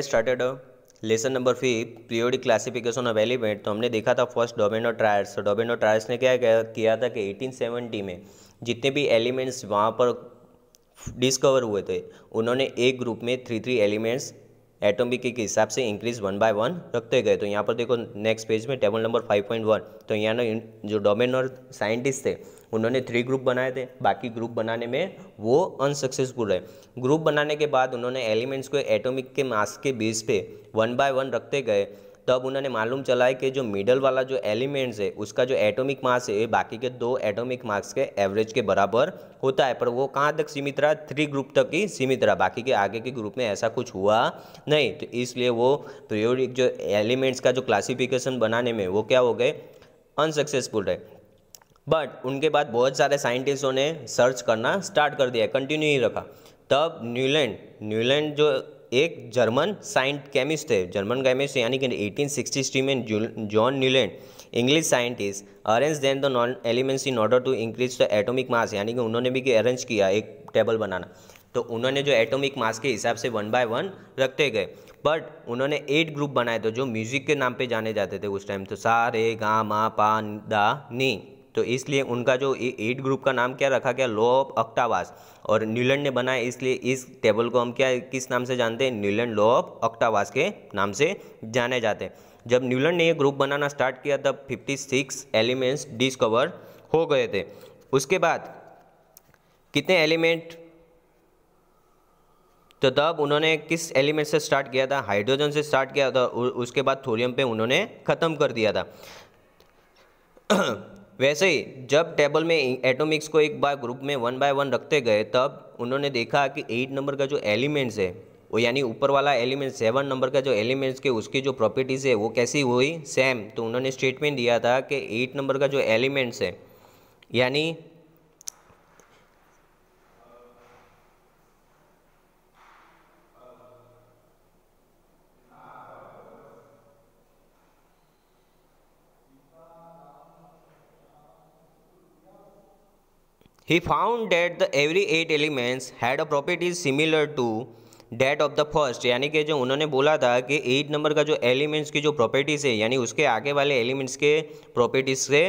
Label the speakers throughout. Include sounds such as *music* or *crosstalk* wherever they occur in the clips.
Speaker 1: I started lesson number fifth periodic classification of element तो हमने देखा था फर्स्ट डोमेनो ट्रायल्स तो डोमेनो ट्रायर्स ने क्या किया था कि 1870 में जितने भी एलिमेंट्स वहाँ पर डिस्कवर हुए थे उन्होंने एक ग्रुप में थ्री थ्री एलिमेंट्स एटोमिक के हिसाब से इंक्रीज वन बाय वन रखते गए तो यहाँ पर देखो नेक्स्ट पेज में table number five point one तो यहाँ जो डोमेनर साइंटिस्ट थे उन्होंने थ्री ग्रुप बनाए थे बाकी ग्रुप बनाने में वो अनसक्सेसफुल रहे ग्रुप बनाने के बाद उन्होंने एलिमेंट्स को एटोमिक के मास के बेस पे वन बाय वन रखते गए तब उन्होंने मालूम चला है कि जो मिडल वाला जो एलिमेंट्स है उसका जो एटॉमिक मास है बाकी के दो एटॉमिक मास के एवरेज के बराबर होता है पर वो कहाँ तक सीमित रहा थ्री ग्रुप तक ही सीमित रहा बाकी के आगे के ग्रुप में ऐसा कुछ हुआ नहीं तो इसलिए वो पीरियोडिक जो एलिमेंट्स का जो क्लासिफिकेशन बनाने में वो क्या हो गए अनसक्सेसफुल रहे बट उनके बाद बहुत सारे साइंटिस्टों ने सर्च करना स्टार्ट कर दिया कंटिन्यू ही रखा तब न्यूलैंड न्यूलैंड जो एक जर्मन साइंट केमिस्ट थे जर्मन केमिस्ट यानी कि एटीन सिक्सटी में John Newland English scientist arrange then the known elements in order to increase the atomic mass यानी कि उन्होंने भी अरेंज किया एक टेबल बनाना तो उन्होंने जो एटॉमिक मास के हिसाब से वन बाय वन रखते गए बट उन्होंने एट ग्रुप बनाए थे जो म्यूज़िक के नाम पे जाने जाते थे उस टाइम तो सारे गा मा पा दा नी तो इसलिए उनका जो एट ग्रुप का नाम क्या रखा गया लॉ ऑफ अक्टावास और न्यूलैंड ने बनाया इसलिए इस टेबल को हम क्या किस नाम से जानते हैं न्यूलैंड लॉ ऑफ अक्टावास के नाम से जाने जाते हैं जब न्यूलैंड ने ये ग्रुप बनाना स्टार्ट किया तब 56 एलिमेंट्स डिस्कवर हो गए थे उसके बाद कितने एलिमेंट तो तब उन्होंने किस एलिमेंट से स्टार्ट किया था हाइड्रोजन से स्टार्ट किया था उसके बाद थोरियम पे उन्होंने ख़त्म कर दिया था वैसे ही जब टेबल में एटॉमिक्स को एक बार ग्रुप में वन बाय वन रखते गए तब उन्होंने देखा कि एट नंबर का जो एलिमेंट्स है वो यानी ऊपर वाला एलिमेंट सेवन नंबर का जो एलिमेंट्स के उसकी जो प्रॉपर्टीज़ है वो कैसी हुई सेम तो उन्होंने स्टेटमेंट दिया था कि एट नंबर का जो एलिमेंट्स है यानी He found that the every eight elements had a property similar to that of the first यानी कि जो उन्होंने बोला था कि एट नंबर का जो एलिमेंट्स की जो प्रॉपर्टीज़ है यानी उसके आगे वाले एलिमेंट्स के प्रॉपर्टीज़ से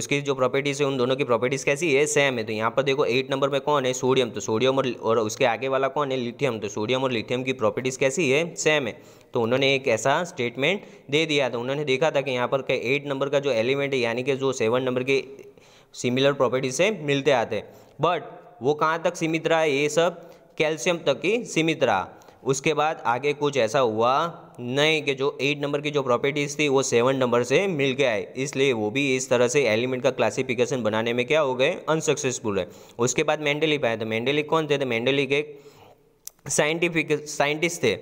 Speaker 1: उसकी जो प्रॉपर्टीज़ है उन दोनों की प्रॉपर्टीज़ कैसी है सेम है तो यहाँ पर देखो एट नंबर में कौन है सोडियम तो सोडियम और और उसके आगे वाला कौन है लिथियम तो सोडियम और लिथियम की प्रॉपर्टीज़ कैसी है सेम है तो उन्होंने एक ऐसा स्टेटमेंट दे दिया था तो उन्होंने देखा था कि यहाँ पर एट नंबर का जो एलिमेंट है यानी कि जो सेवन नंबर के सिमिलर प्रॉपर्टी से मिलते आते बट वो कहाँ तक सीमित रहा ये सब कैल्शियम तक ही सीमित रहा उसके बाद आगे कुछ ऐसा हुआ नहीं कि जो एट नंबर की जो प्रॉपर्टीज़ थी वो सेवन नंबर से मिल के आए इसलिए वो भी इस तरह से एलिमेंट का क्लासिफिकेशन बनाने में क्या हो गए अनसक्सेसफुल है उसके बाद मैंडेलिक आए तो मैंडेलिक कौन थे तो मैंडेलिक एक साइंटिफिक साइंटिस्ट थे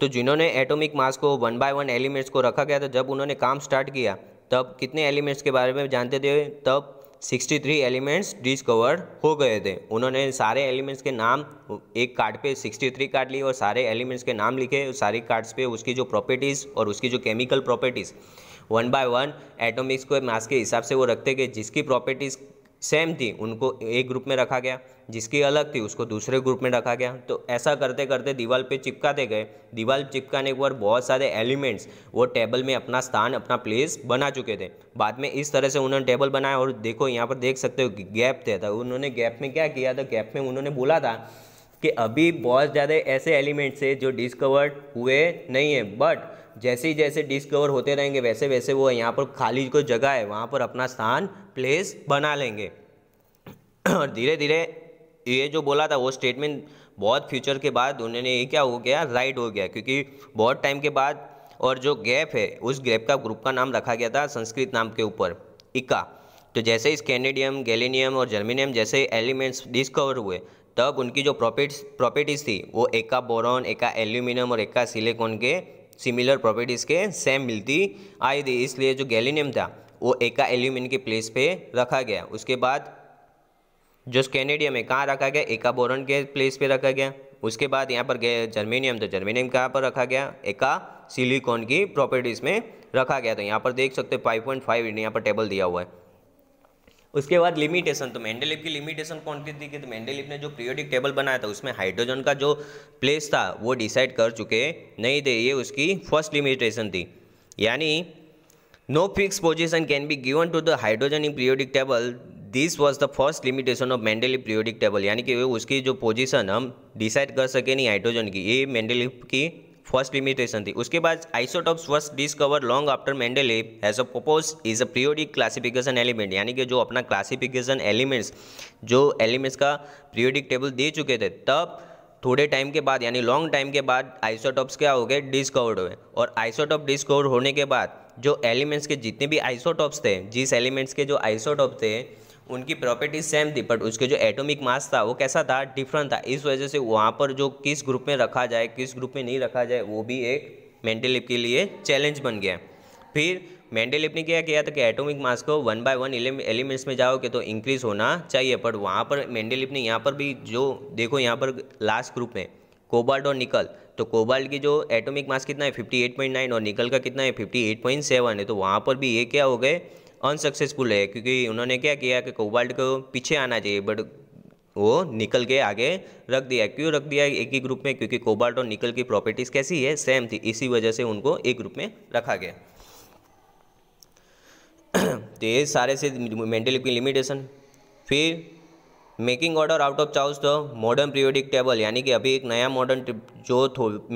Speaker 1: तो जिन्होंने एटोमिक मास को वन बाय वन एलिमेंट्स को रखा गया था जब उन्होंने काम स्टार्ट किया तब कितने एलिमेंट्स के बारे में जानते थे तब 63 एलिमेंट्स डिस्कवर हो गए थे उन्होंने सारे एलिमेंट्स के नाम एक कार्ड पे 63 कार्ड लिए और सारे एलिमेंट्स के नाम लिखे सारे कार्ड्स पे उसकी जो प्रॉपर्टीज़ और उसकी जो chemical properties one by one atomics को मास के हिसाब से वो रखते गए जिसकी प्रॉपर्टीज़ सेम थी उनको एक ग्रुप में रखा गया जिसकी अलग थी उसको दूसरे ग्रुप में रखा गया तो ऐसा करते करते दीवार पे चिपकाते गए दीवार चिपकाने के बाद बहुत सारे एलिमेंट्स वो टेबल में अपना स्थान अपना प्लेस बना चुके थे बाद में इस तरह से उन्होंने टेबल बनाया और देखो यहाँ पर देख सकते हो गैप थे था तो उन्होंने गैप में क्या किया था गैप में उन्होंने बोला था कि अभी बहुत ज़्यादा ऐसे एलिमेंट्स है जो डिस्कवर्ड हुए नहीं है बट जैसे ही जैसे डिस्कवर होते रहेंगे वैसे वैसे वो यहाँ पर खाली कोई जगह है वहाँ पर अपना स्थान प्लेस बना लेंगे *clears throat* और धीरे धीरे ये जो बोला था वो स्टेटमेंट बहुत फ्यूचर के बाद उन्होंने ये क्या हो गया राइट हो गया क्योंकि बहुत टाइम के बाद और जो गैप है उस गैप का ग्रुप का नाम रखा गया था संस्कृत नाम के ऊपर इका तो जैसे स्कैनेडियम गैलेनियम और जर्मिनियम जैसे एलिमेंट्स डिस्कवर हुए तब उनकी जो प्रॉपर्ट प्रॉपर्टीज़ थी वो एका बोरॉन एका एल्यूमिनियम और एका सिलिकॉन के सिमिलर प्रॉपर्टीज़ के सेम मिलती आई थी इसलिए जो गैलेनियम था वो एका एल्यूमिनियम के प्लेस पे रखा गया उसके बाद जो स्कैनेडियम है कहाँ रखा गया एका बोरन के प्लेस पे रखा गया उसके बाद यहाँ पर जर्मेनियम तो जर्मेनियम कहाँ पर रखा गया एका सिलिकॉन की प्रॉपर्टीज़ में रखा गया तो यहाँ पर देख सकते हो फाइव पॉइंट फाइव यहाँ पर टेबल दिया हुआ है उसके बाद लिमिटेशन तो मेंडेलिप की लिमिटेशन कौन सी थी कि तो मेंडेलिप ने जो पीरियोडिक टेबल बनाया था उसमें हाइड्रोजन का जो प्लेस था वो डिसाइड कर चुके नहीं थे ये उसकी फर्स्ट लिमिटेशन थी यानी no fix position can be given to the hydrogen in periodic table this was the first limitation of Mendeleev periodic table यानी कि उसकी जो पोजिशन हम डिसाइड कर सके नहीं हाइड्रोजन की ये मैंडेलिप की फर्स्ट लिमिटेशन थी उसके बाद isotopes first discover long after Mendeleev has a propose is a periodic classification element यानी कि जो अपना क्लासिफिकेशन एलिमेंट्स जो एलिमेंट्स का पीरियोडिक टेबल दे चुके थे तब थोड़े टाइम के बाद यानी लॉन्ग टाइम के बाद आइसोटॉप्स क्या हो गए डिस्कवर्ड हुए और आइसोटॉप डिस्कवर होने के बाद जो एलिमेंट्स के जितने भी आइसोटॉप्स थे जिस एलिमेंट्स के जो आइसोटॉप थे उनकी प्रॉपर्टी सेम थी बट उसके जो एटॉमिक मास था वो कैसा था डिफरेंट था इस वजह से वहाँ पर जो किस ग्रुप में रखा जाए किस ग्रुप में नहीं रखा जाए वो भी एक मेंडेलिप के लिए चैलेंज बन गया फिर मेंडेलिप ने क्या किया था कि एटॉमिक मास को वन बाय वन एलिमेंट्स में जाओगे तो इंक्रीज होना चाहिए बट वहाँ पर मेंडेलिप ने यहाँ पर भी जो देखो यहाँ पर लास्ट ग्रुप में कोबाल्ट और निकल तो कोबाल्ट की जो एटॉमिक मास कितना है 58.9 और निकल का कितना है 58.7 है तो वहाँ पर भी ये क्या हो गए अनसक्सेसफुल है क्योंकि उन्होंने क्या किया कि कोबाल्ट को पीछे आना चाहिए बट वो निकल के आगे रख दिया क्यों रख दिया एक ही ग्रुप में क्योंकि कोबाल्ट और निकल की प्रॉपर्टीज़ कैसी है सेम थी इसी वजह से उनको एक ग्रुप में रखा गया *clears throat* तो ये सारे से मेंटल की लिमिटेशन फिर making order out of chaos the modern periodic table यानी कि अभी एक नया मॉडर्न जो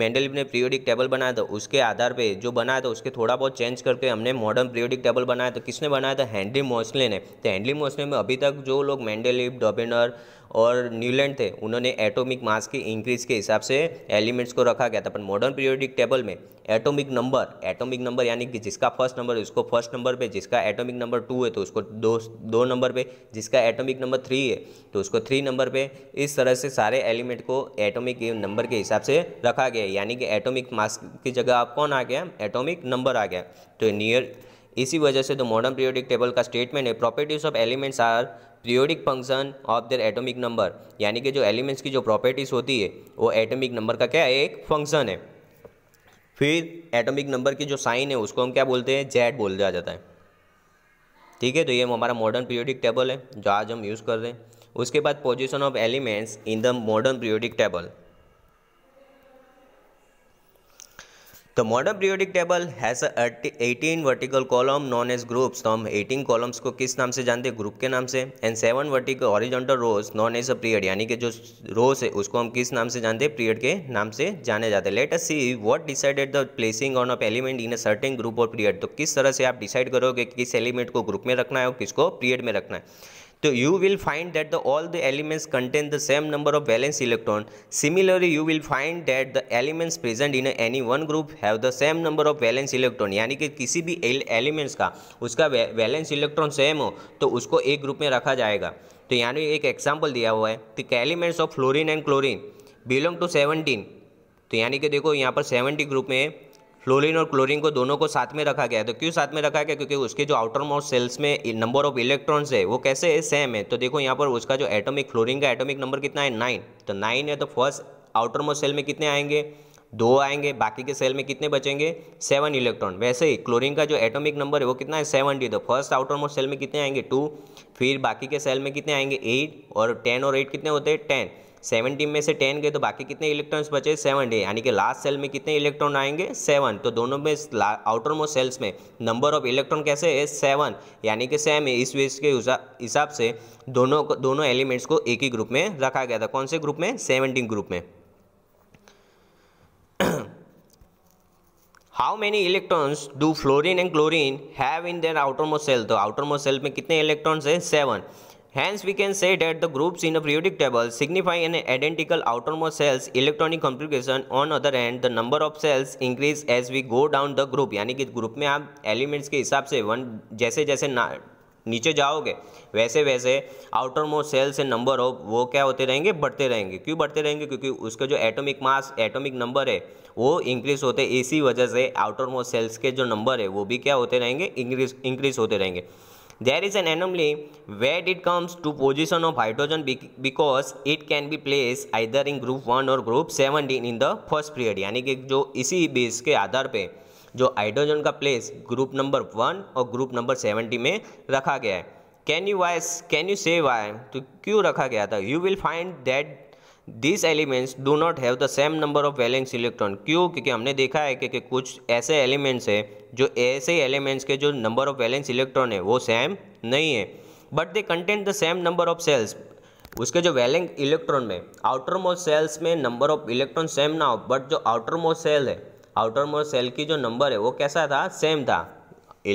Speaker 1: मेंडल ने पीरियोडिक टेबल बनाया था उसके आधार पे जो बनाया था उसके थोड़ा बहुत चेंज करके हमने मॉडर्न पीरियोडिक टेबल बनाया था किसने बनाया था हेनरी मोसले ने तो हेनरी मोसले में अभी तक जो लोग मेंडलिप डॉबिनर और न्यूलैंड थे उन्होंने एटॉमिक मास की इंक्रीज के हिसाब से एलिमेंट्स को रखा गया था पर मॉडर्न पीरियोडिक टेबल में एटॉमिक नंबर एटॉमिक नंबर यानी कि जिसका फर्स्ट नंबर है उसको फर्स्ट नंबर पे जिसका एटॉमिक नंबर टू है तो उसको दो दो नंबर पे जिसका एटॉमिक नंबर थ्री है तो उसको थ्री नंबर पे इस तरह से सारे एलिमेंट को एटॉमिक नंबर के हिसाब से रखा गया यानी कि एटॉमिक मास की जगह आप कौन आ गया एटॉमिक नंबर आ गया तो नियर इसी वजह से द मॉडर्न पीरियोडिक टेबल का स्टेटमेंट है properties of elements are periodic function of their atomic number यानी कि जो एलिमेंट्स की जो प्रॉपर्टीज़ होती है वो एटॉमिक नंबर का क्या है एक फंक्शन है फिर एटॉमिक नंबर की जो साइन है उसको हम क्या बोलते हैं जेड बोल दिया जाता है ठीक है तो ये हमारा मॉडर्न पीरियोडिक टेबल है जो आज हम यूज़ कर रहे हैं उसके बाद position of elements in the modern periodic table The modern periodic table has a 18 vertical column known as groups. तो हम 18 columns को किस नाम से जानते हैं ग्रुप के नाम से and seven vertical horizontal rows known as a period यानी कि जो रोज है उसको हम किस नाम से जानते हैं पीरियड के नाम से जाने जाते हैं let us see what decided the placing on of element in a certain group और पीरियड तो किस तरह से आप डिसाइड करोगे कि किस एलिमेंट को ग्रुप में रखना है और किसको पीरियड में रखना है तो you will find that the all the elements contain the same number of valence electron similarly you will find that the elements present in any one group have the same number of valence electron यानी कि किसी भी elements का उसका balance electron same हो तो उसको एक ग्रुप में रखा जाएगा तो यानी एक एग्जाम्पल दिया हुआ है तो elements of fluorine and chlorine belong to seventeen तो यानी कि देखो यहाँ पर सेवनटी ग्रुप में है फ्लोरिन और क्लोरिन को दोनों को साथ में रखा गया है तो क्यों साथ में रखा गया क्योंकि उसके जो आउटर मोस्ट सेल्स में नंबर ऑफ इलेक्ट्रॉन्स है वो कैसे है सेम है तो देखो यहाँ पर उसका जो एटॉमिक फ्लोरिन का एटॉमिक नंबर कितना है नाइन तो नाइन है तो फर्स्ट आउटर मोस्ट सेल में कितने आएंगे दो आएंगे बाकी के सेल में कितने बचेंगे सेवन इलेक्ट्रॉन वैसे ही क्लोरीन का जो एटॉमिक नंबर है वो कितना है सेवनटी तो फर्स्ट आउटर मोस्ट सेल में कितने आएंगे टू फिर बाकी के सेल में कितने आएंगे एट और टेन और एट कितने होते हैं टेन सेवनटीन में से टेन गए तो बाकी कितने इलेक्ट्रॉन्स बचे सेवन डे यानी कि लास्ट सेल में कितने इलेक्ट्रॉन आएंगे सेवन तो दोनों में आउटर मोस्ट सेल्स में नंबर ऑफ इलेक्ट्रॉन कैसे है सेवन यानी कि सेम है इस वेज के हिसाब से दोनों दोनों एलिमेंट्स को एक ही ग्रुप में रखा गया था कौन से ग्रुप में सेवनटीन ग्रुप में how many electrons do fluorine and chlorine have in their outer most shell तो आउटर मोस्ट सेल में कितने इलेक्ट्रॉन्स है seven Hence, we can say that the groups in a periodic table signify an identical outermost cell's electronic configuration. On other hand, the number of cells increase as we go down the group. यानी कि group में आप elements के हिसाब से one जैसे जैसे ना नीचे जाओगे वैसे वैसे आउटर मोस्ट सेल से नंबर ऑफ वो क्या होते रहेंगे बढ़ते रहेंगे क्यों बढ़ते रहेंगे क्योंकि उसका जो एटॉमिक मास एटॉमिक नंबर है वो इंक्रीज होते इसी वजह से आउटर मोस्ट सेल्स के जो नंबर है वो भी क्या होते रहेंगे इंक्रीज इंक्रीज होते रहेंगे there is an anomaly where it comes to position of hydrogen because it can be placed either in group 1 और group 17 in the first period यानी कि जो इसी बेस के आधार पे जो हाइड्रोजन का प्लेस ग्रुप नंबर वन और ग्रुप नंबर सेवेंटी में रखा गया है कैन यू वाइस कैन यू से वाई तो क्यों रखा गया था you will find that this elements do not have the same number of valence electron क्यों क्योंकि हमने देखा है कि, कि कुछ ऐसे एलिमेंट्स हैं जो ऐसे एलिमेंट्स के जो नंबर ऑफ वैलेंस इलेक्ट्रॉन है वो सेम नहीं है but they contain the same number of shells उसके जो वैलेंस इलेक्ट्रॉन में आउटर मोस्ट सेल्स में नंबर ऑफ इलेक्ट्रॉन सेम ना हो बट जो आउटर मोस्ट सेल है आउटर मोस्ट सेल की जो नंबर है वो कैसा था सेम था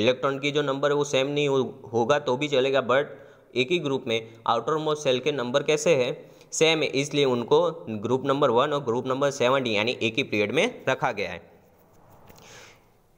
Speaker 1: इलेक्ट्रॉन की जो नंबर है वो सेम नहीं होगा तो भी चलेगा बट एक ही ग्रुप में आउटर मोस्ट सेल के नंबर कैसे हैं सेम है इसलिए उनको ग्रुप नंबर वन और ग्रुप नंबर सेवनटीन यानी एक ही पीरियड में रखा गया है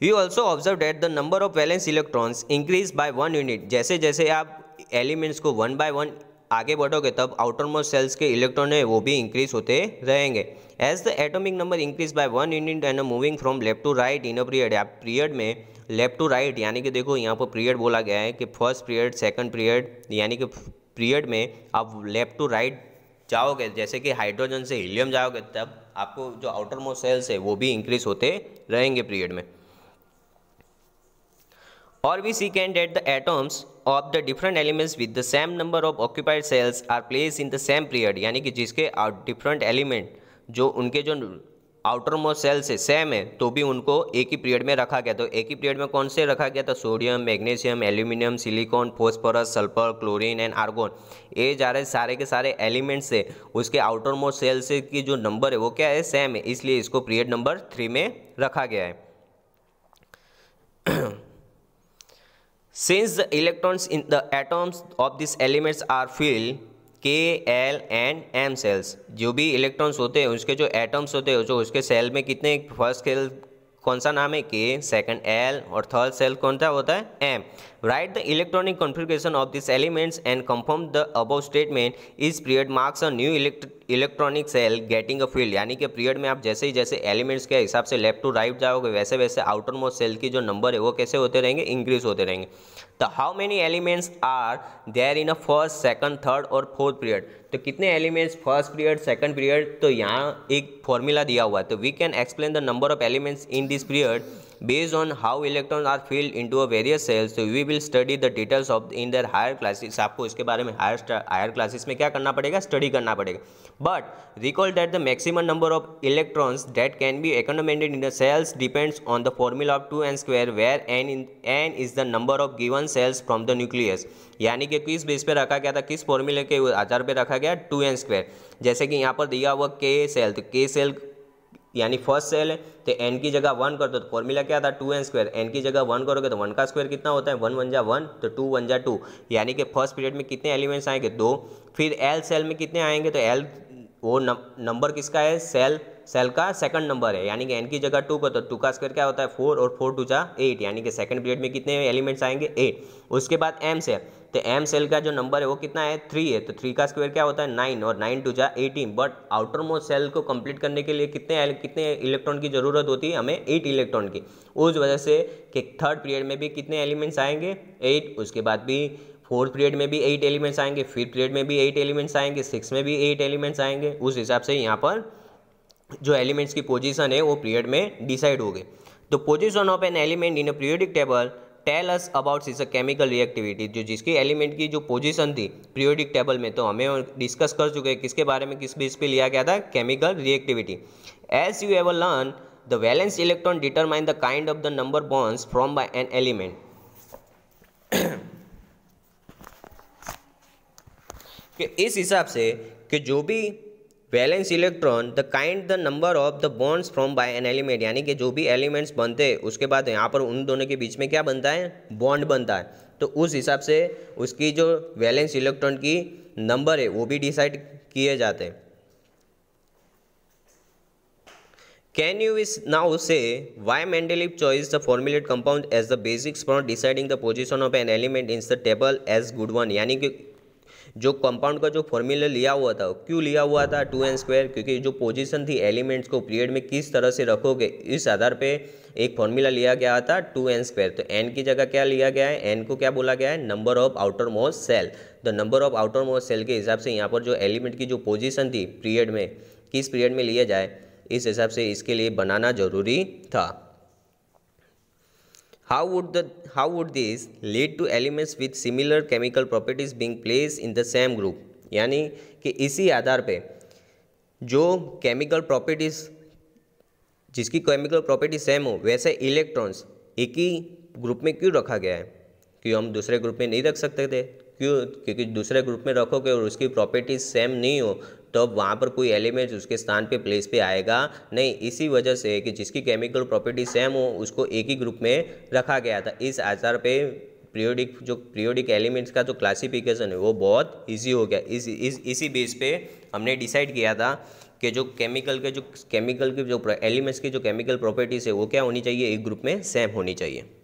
Speaker 1: you also observe that the number of valence electrons increase by one unit जैसे जैसे आप एलिमेंट्स को वन बाय वन आगे बढ़ोगे तब आउटर मोस्ट सेल्स के इलेक्ट्रॉन है वो भी इंक्रीज होते रहेंगे as the atomic number increase by one unit and moving from left to right in a period आप पीरियड में लेफ्ट टू राइट यानी कि देखो यहाँ पर पीरियड बोला गया है कि फर्स्ट पीरियड सेकंड पीरियड यानी कि पीरियड में आप लेफ्ट टू राइट जाओगे जैसे कि हाइड्रोजन से हीलियम जाओगे तब आपको जो आउटर मोस्ट सेल्स है वो भी इंक्रीज होते रहेंगे पीरियड में और we see can that the atoms of the different elements with the same number of occupied shells are place in the same period यानी कि जिसके डिफरेंट एलिमेंट जो उनके जो आउटर मोस्ट सेल से सेम है तो भी उनको एक ही पीरियड में रखा गया तो एक ही पीरियड में कौन से रखा गया था sodium magnesium aluminium silicon phosphorus sulphur chlorine and argon ये जा रहे सारे के सारे एलिमेंट्स है उसके आउटर मोस्ट सेल से की जो नंबर है वो क्या है सेम है इसलिए इसको पीरियड नंबर थ्री में रखा गया है since the electrons in the atoms of this elements are filled K L and M shells जो भी इलेक्ट्रॉन्स होते हैं उसके जो एटम्स होते हैं जो उसके सेल में कितने फर्स्ट सेल कौन सा नाम है के सेकंड एल और थर्ड सेल कौन सा होता है M right the electronic configuration of this elements and confirm the above statement इस period marks a new electronic shell getting a filled यानी कि पीरियड में आप जैसे ही जैसे एलिमेंट्स के हिसाब से लेफ्ट टू राइट जाओगे वैसे वैसे आउटर मोस्ट सेल की जो नंबर है वो कैसे होते रहेंगे इंक्रीज होते रहेंगे तो how many elements are there in a first second third और फोर्थ पीरियड तो कितने elements first period second period तो यहाँ एक फॉर्मूला दिया हुआ है तो we can explain the number of elements in this period Based on how electrons are filled into a various cells, so we will study the details of in their higher classes. aapko iske bare mein higher higher classes mein kya karna padega Study karna padega But recall that the maximum number of electrons that can be accommodated in the cells depends on the formula of 2n square where n in, n is the number of given cells from the nucleus. यानी कि किस base पे रखा गया था किस फॉर्मूले के आधार पे रखा गया टू एन स्क्वायर जैसे कि यहाँ पर दिया हुआ के सेल तो के सेल यानी फर्स्ट सेल है तो एन की जगह वन कर दो तो फॉर्मूला क्या था टू एन स्क्वायर एन की जगह वन करोगे तो वन का स्क्वायर कितना होता है वन वन जा वन तो टू वन जा टू यानी कि फर्स्ट पीरियड में कितने एलिमेंट्स आएंगे दो फिर एल सेल में कितने आएंगे तो एल वो नंबर किसका है सेल सेल का सेकंड नंबर है यानी कि एन की जगह टू तो का तो टू का स्क्वायर क्या होता है फोर और फोर टू जा एट यानी कि सेकंड पीरियड में कितने एलिमेंट्स आएंगे एट उसके बाद एम सेल तो एम सेल का जो नंबर है वो कितना है थ्री है तो थ्री का स्क्वायर क्या होता है नाइन और नाइन टू जा eighteen but outer most shell को कंप्लीट करने के लिए कितने कितने इलेक्ट्रॉन की जरूरत होती है हमें एट इलेक्ट्रॉन की उस वजह से कि थर्ड पीरियड में भी कितने एलिमेंट्स आएंगे एट उसके बाद भी फोर्थ पीरियड में भी एट एलिमेंट्स आएंगे फिफ्थ पीरियड में भी एट एलिमेंट्स आएंगे सिक्स में भी एट एलिमेंट्स आएंगे उस हिसाब से यहाँ पर जो एलिमेंट्स की पोजिशन है वो पीरियड में डिसाइड हो गए तो position of an element in a periodic table tell us about is a chemical reactivity जो जिसके एलिमेंट की जो पोजीशन थी प्रियोडिक टेबल में तो हमें डिस्कस कर चुके किसके बारे में किस बेस पे लिया गया था chemical reactivity as you ever learn the valence electron determine the kind of the number bonds from by an element कि इस हिसाब से कि जो भी valence electron the kind the number of the bonds from by an element यानी कि जो भी एलिमेंट्स बनते हैं उसके बाद यहाँ पर उन दोनों के बीच में क्या बनता है बॉन्ड बनता है तो उस हिसाब से उसकी जो वैलेंस इलेक्ट्रॉन की नंबर है वो भी डिसाइड किए जाते हैं can you wish now say why Mendeleev choice the formulate compound as the basics for deciding the position of an element in the table as good one यानी कि जो कंपाउंड का जो फॉर्मूला लिया हुआ था क्यों लिया हुआ था टू एन स्क्वायर क्योंकि जो पोजीशन थी एलिमेंट्स को पीरियड में किस तरह से रखोगे इस आधार पे एक फॉर्मूला लिया गया था टू एन स्क्वायर तो एन की जगह क्या लिया गया है एन को क्या बोला गया है number of outer most shell तो number of outer most shell के हिसाब से यहाँ पर जो एलिमेंट की जो पोजिशन थी पीरियड में किस पीरियड में लिया जाए इस हिसाब से इसके लिए बनाना जरूरी था How would, the, how would this lead to elements with similar chemical properties being placed in the same group यानी कि इसी आधार पे जो केमिकल प्रॉपर्टीज़ जिसकी केमिकल प्रॉपर्टी सेम हो वैसे इलेक्ट्रॉन्स एक ही ग्रुप में क्यों रखा गया है क्यों हम दूसरे ग्रुप में नहीं रख सकते थे क्यों क्योंकि दूसरे ग्रुप में रखोगे और उसकी प्रॉपर्टी सेम नहीं हो तो वहाँ पर कोई एलिमेंट उसके स्थान पे प्लेस पे आएगा नहीं इसी वजह से कि जिसकी केमिकल प्रॉपर्टी सेम हो उसको एक ही ग्रुप में रखा गया था इस आधार पे पीरियोडिक जो पीरियोडिक एलिमेंट्स का जो क्लासिफिकेशन है वो बहुत इजी हो गया इस, इस इसी बेस पे हमने डिसाइड किया था कि जो केमिकल के जो केमिकल के जो एलिमेंट्स की जो केमिकल प्रॉपर्टीज़ है वो क्या होनी चाहिए एक ग्रुप में सेम होनी चाहिए